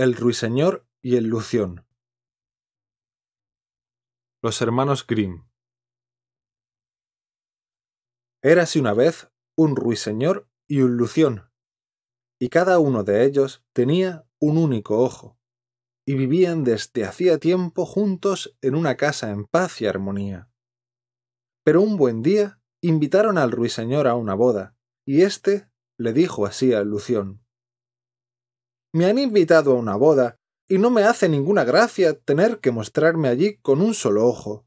el ruiseñor y el lución. Los hermanos Grimm. Érase una vez un ruiseñor y un lución, y cada uno de ellos tenía un único ojo, y vivían desde hacía tiempo juntos en una casa en paz y armonía. Pero un buen día invitaron al ruiseñor a una boda, y éste le dijo así al lución me han invitado a una boda, y no me hace ninguna gracia tener que mostrarme allí con un solo ojo.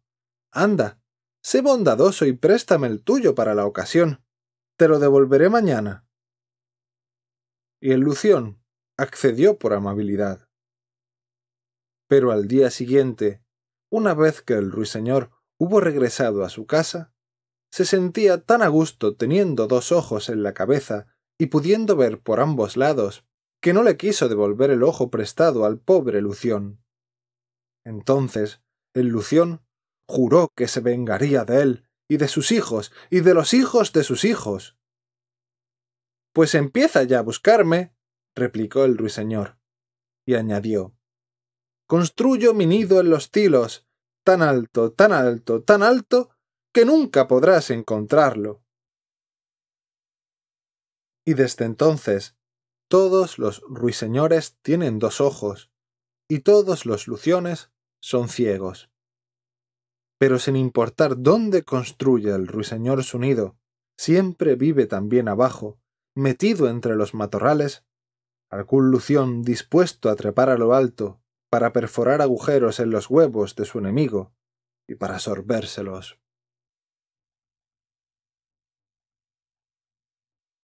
Anda, sé bondadoso y préstame el tuyo para la ocasión. Te lo devolveré mañana. Y el Lución accedió por amabilidad. Pero al día siguiente, una vez que el ruiseñor hubo regresado a su casa, se sentía tan a gusto teniendo dos ojos en la cabeza y pudiendo ver por ambos lados que no le quiso devolver el ojo prestado al pobre Lución. Entonces, el Lución juró que se vengaría de él y de sus hijos y de los hijos de sus hijos. Pues empieza ya a buscarme, replicó el ruiseñor, y añadió Construyo mi nido en los tilos, tan alto, tan alto, tan alto, que nunca podrás encontrarlo. Y desde entonces todos los ruiseñores tienen dos ojos, y todos los luciones son ciegos. Pero sin importar dónde construye el ruiseñor su nido, siempre vive también abajo, metido entre los matorrales, algún lución dispuesto a trepar a lo alto para perforar agujeros en los huevos de su enemigo y para sorbérselos.